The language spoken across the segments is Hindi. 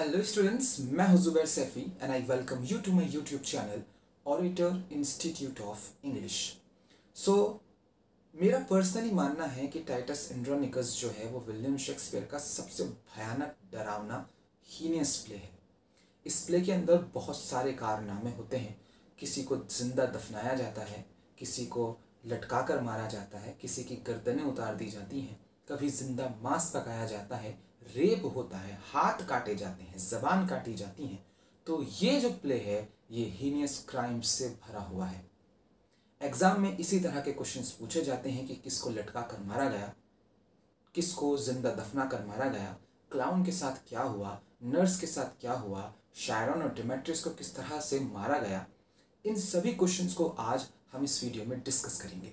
हेलो स्टूडेंट्स मैं हूं Saifi and I welcome you to my YouTube channel ऑरिटर इंस्टीट्यूट ऑफ इंग्लिश सो मेरा पर्सनली मानना है कि टाइटस एंड्रोनिकस जो है वो विलियम शेक्सपियर का सबसे भयानक डरावना हीनियस प्ले है इस प्ले के अंदर बहुत सारे कारनामे होते हैं किसी को जिंदा दफनाया जाता है किसी को लटका कर मारा जाता है किसी की गर्दनें उतार दी जाती हैं कभी जिंदा मांस पकाया जाता है रेप होता है हाथ काटे जाते हैं जबान काटी जाती है तो ये जो प्ले है ये हीनियस क्राइम से भरा हुआ है एग्जाम में इसी तरह के क्वेश्चंस पूछे जाते हैं कि किसको लटका कर मारा गया किसको जिंदा दफना कर मारा गया क्लाउन के साथ क्या हुआ नर्स के साथ क्या हुआ शायरन और डिमेट्रिस को किस तरह से मारा गया इन सभी क्वेश्चंस को आज हम इस वीडियो में डिस्कस करेंगे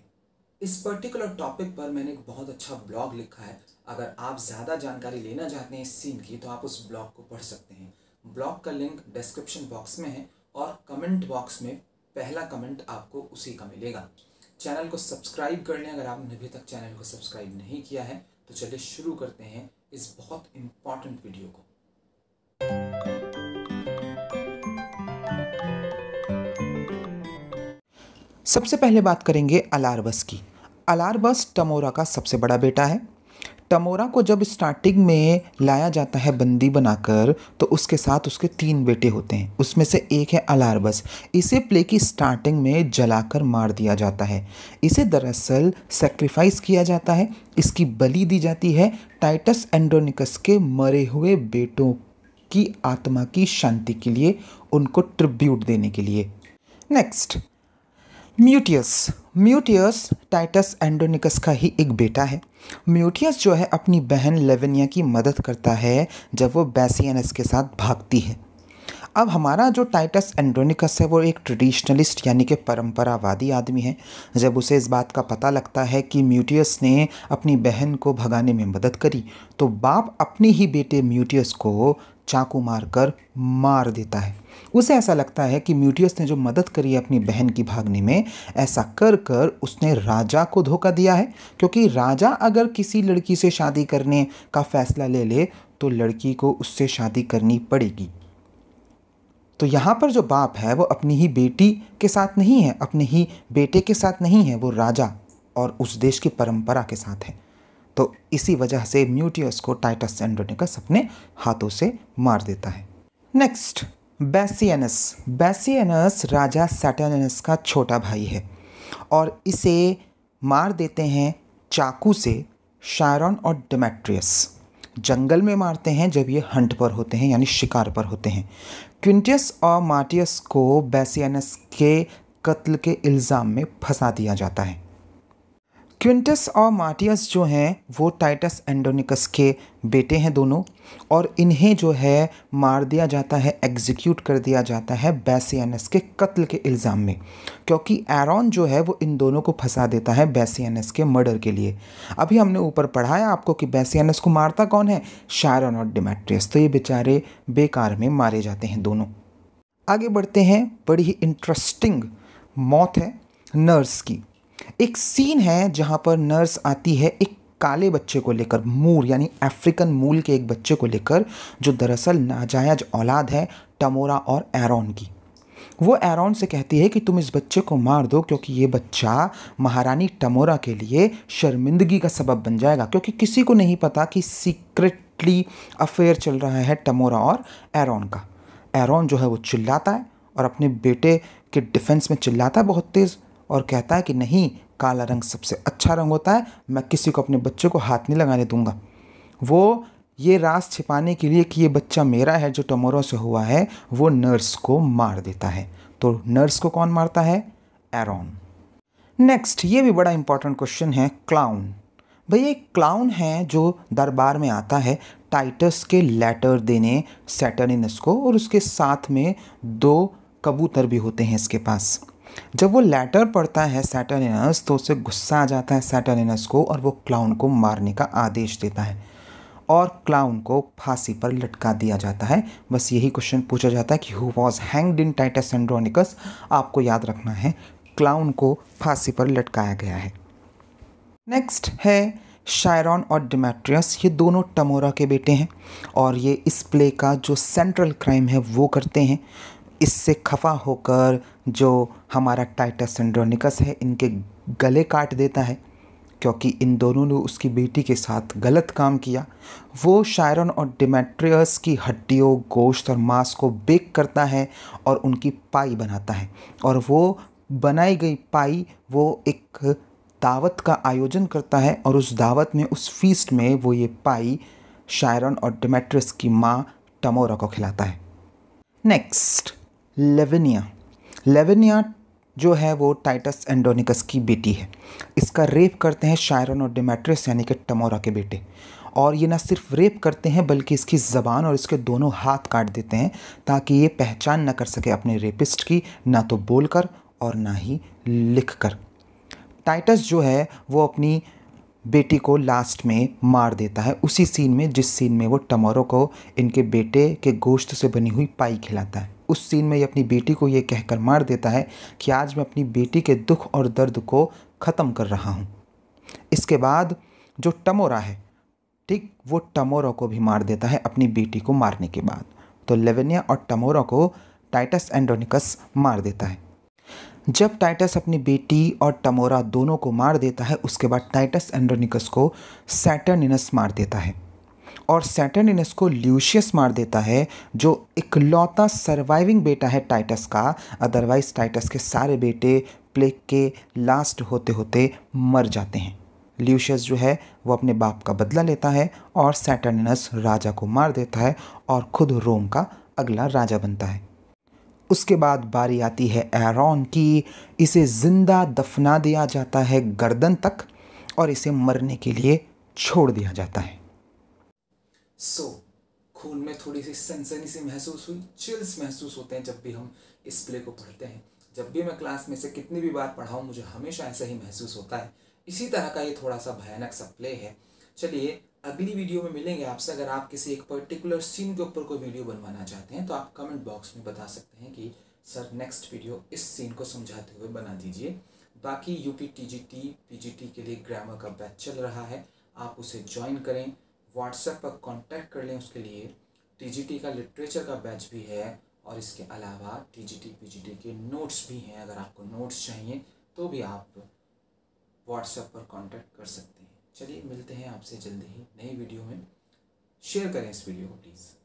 इस पर्टिकुलर टॉपिक पर मैंने एक बहुत अच्छा ब्लॉग लिखा है अगर आप ज़्यादा जानकारी लेना चाहते हैं इस सीन की तो आप उस ब्लॉग को पढ़ सकते हैं ब्लॉग का लिंक डिस्क्रिप्शन बॉक्स में है और कमेंट बॉक्स में पहला कमेंट आपको उसी का मिलेगा चैनल को सब्सक्राइब कर लें अगर आपने अभी तक चैनल को सब्सक्राइब नहीं किया है तो चलिए शुरू करते हैं इस बहुत इम्पॉर्टेंट वीडियो को सबसे पहले बात करेंगे अलारबस की अलारबस टमोरा का सबसे बड़ा बेटा है टमोरा को जब स्टार्टिंग में लाया जाता है बंदी बनाकर तो उसके साथ उसके तीन बेटे होते हैं उसमें से एक है अलारबस इसे प्ले की स्टार्टिंग में जलाकर मार दिया जाता है इसे दरअसल सेक्रीफाइस किया जाता है इसकी बलि दी जाती है टाइटस एंड्रोनिकस के मरे हुए बेटों की आत्मा की शांति के लिए उनको ट्रिब्यूट देने के लिए नेक्स्ट म्यूटियस म्यूटियस टाइटस एंडोनिकस का ही एक बेटा है म्यूटियस जो है अपनी बहन लेवेनिया की मदद करता है जब वो बैसियनस के साथ भागती है अब हमारा जो टाइटस एंड्रोनिकस है वो एक ट्रेडिशनलिस्ट यानी कि परंपरावादी आदमी है जब उसे इस बात का पता लगता है कि म्यूटियस ने अपनी बहन को भगाने में मदद करी तो बाप अपने ही बेटे म्यूटियस को चाकू मारकर मार देता है उसे ऐसा लगता है कि म्यूटियस ने जो मदद करी है अपनी बहन की भागने में ऐसा कर कर उसने राजा को धोखा दिया है क्योंकि राजा अगर किसी लड़की से शादी करने का फैसला ले ले तो लड़की को उससे शादी करनी पड़ेगी तो यहाँ पर जो बाप है वो अपनी ही बेटी के साथ नहीं है अपने ही बेटे के साथ नहीं है वो राजा और उस देश की परंपरा के साथ है तो इसी वजह से म्यूटियस को टाइटस एंड्रोनिकस अपने हाथों से मार देता है नेक्स्ट बैसियनस बैसियनस राजा सैटनस का छोटा भाई है और इसे मार देते हैं चाकू से शायरन और डेमेट्रियस जंगल में मारते हैं जब ये हंट पर होते हैं यानी शिकार पर होते हैं क्विंटियस और मार्टियस को बेसियनस के कत्ल के इल्ज़ाम में फंसा दिया जाता है क्विंटस और मार्टियस जो हैं वो टाइटस एंडोनिकस के बेटे हैं दोनों और इन्हें जो है मार दिया जाता है एग्जीक्यूट कर दिया जाता है बैसियनस के कत्ल के इल्ज़ाम में क्योंकि एरॉन जो है वो इन दोनों को फंसा देता है बैसियनस के मर्डर के लिए अभी हमने ऊपर पढ़ाया आपको कि बैसियनस को मारता कौन है शायरन और डिमेट्रियस तो ये बेचारे बेकार में मारे जाते हैं दोनों आगे बढ़ते हैं बड़ी ही इंटरेस्टिंग मौत है नर्स की एक सीन है जहाँ पर नर्स आती है एक काले बच्चे को लेकर मूर यानी अफ्रीकन मूल के एक बच्चे को लेकर जो दरअसल नाजायज औलाद है टमोरा और एरोन की वो एरॉन से कहती है कि तुम इस बच्चे को मार दो क्योंकि ये बच्चा महारानी टमोरा के लिए शर्मिंदगी का सबब बन जाएगा क्योंकि किसी को नहीं पता कि सीक्रेटली अफेयर चल रहा है टमोरा और एरोन का एरोन जो है वो चिल्लाता है और अपने बेटे के डिफेंस में चिल्लाता है बहुत तेज़ और कहता है कि नहीं काला रंग सबसे अच्छा रंग होता है मैं किसी को अपने बच्चे को हाथ नहीं लगाने दूंगा वो ये रास छिपाने के लिए कि ये बच्चा मेरा है जो टमोरो से हुआ है वो नर्स को मार देता है तो नर्स को कौन मारता है एरॉन नेक्स्ट ये भी बड़ा इंपॉर्टेंट क्वेश्चन है क्लाउन भैया एक क्लाउन है जो दरबार में आता है टाइटस के लेटर देने सेटरिनस को और उसके साथ में दो कबूतर भी होते हैं इसके पास जब वो लेटर पढ़ता है सैटर्निनस तो उसे गुस्सा आ जाता है सैटर्निनस को और वो क्लाउन को मारने का आदेश देता है और क्लाउन को फांसी पर लटका दिया जाता है बस यही क्वेश्चन पूछा जाता है कि who was hanged in Titus Andronicus आपको याद रखना है क्लाउन को फांसी पर लटकाया गया है नेक्स्ट है शायरॉन और डिमेट्रियस ये दोनों टमोरा के बेटे हैं और ये इस प्ले का जो सेंट्रल क्राइम है वो करते हैं इससे खफा होकर जो हमारा टाइटस सेंड्रोनिकस है इनके गले काट देता है क्योंकि इन दोनों ने उसकी बेटी के साथ गलत काम किया वो शायरन और डिमेट्रियस की हड्डियों गोश्त और मांस को बेक करता है और उनकी पाई बनाता है और वो बनाई गई पाई वो एक दावत का आयोजन करता है और उस दावत में उस फीस्ट में वो ये पाई शायरन और डिमेट्रियस की माँ टमोरा को खिलाता है नेक्स्ट लेवेनिया लेवेनिया जो है वो टाइटस एंडोनिकस की बेटी है इसका रेप करते हैं शायरन और डिमेट्रिस यानी कि टमोरा के बेटे और ये ना सिर्फ रेप करते हैं बल्कि इसकी ज़बान और इसके दोनों हाथ काट देते हैं ताकि ये पहचान ना कर सके अपने रेपिस्ट की ना तो बोल कर और ना ही लिख कर टाइटस जो है वो अपनी बेटी को लास्ट में मार देता है उसी सीन में जिस सीन में वो टमोरो को इनके बेटे के गोश्त से बनी हुई पाई खिलाता है उस सीन में ये अपनी बेटी को ये कहकर मार देता है कि आज मैं अपनी बेटी के दुख और दर्द को ख़त्म कर रहा हूँ इसके बाद जो टमोरा है ठीक वो टमोरा को भी मार देता है अपनी बेटी को मारने के बाद तो लेवेनिया और टमोरा को टाइटस एंडोनिकस मार देता है जब टाइटस अपनी बेटी और टमोरा दोनों को मार देता है उसके बाद टाइटस एंड्रोनिकस को सैटर्निनस मार देता है और सैटर्निनस को ल्यूशियस मार देता है जो इकलौता सर्वाइविंग बेटा है टाइटस का अदरवाइज टाइटस के सारे बेटे प्लेग के लास्ट होते होते मर जाते हैं ल्यूशियस जो है वो अपने बाप का बदला लेता है और सैटर्निनस राजा को मार देता है और खुद रोम का अगला राजा बनता है उसके बाद बारी आती है एरॉन की इसे ज़िंदा दफना दिया जाता है गर्दन तक और इसे मरने के लिए छोड़ दिया जाता है सो so, खून में थोड़ी सी सनसनी सी महसूस हुई चिल्स महसूस होते हैं जब भी हम इस प्ले को पढ़ते हैं जब भी मैं क्लास में से कितनी भी बार पढ़ाऊँ मुझे हमेशा ऐसा ही महसूस होता है इसी तरह का ये थोड़ा सा भयानक सा प्ले है चलिए अगली वीडियो में मिलेंगे आपसे अगर आप किसी एक पर्टिकुलर सीन के ऊपर कोई वीडियो बनवाना चाहते हैं तो आप कमेंट बॉक्स में बता सकते हैं कि सर नेक्स्ट वीडियो इस सीन को समझाते हुए बना दीजिए बाकी U P T G T P G T के लिए ग्रामर का बैच चल रहा है आप उसे ज्वाइन करें व्हाट्सएप पर कांटेक्ट कर लें उसके लिए टीजीटी का लिटरेचर का बैच भी है और इसके अलावा टीजीटी पीजीटी के नोट्स भी हैं अगर आपको नोट्स चाहिए तो भी आप व्हाट्सएप पर कांटेक्ट कर सकते हैं चलिए मिलते हैं आपसे जल्दी ही नई वीडियो में शेयर करें इस वीडियो को प्लीज़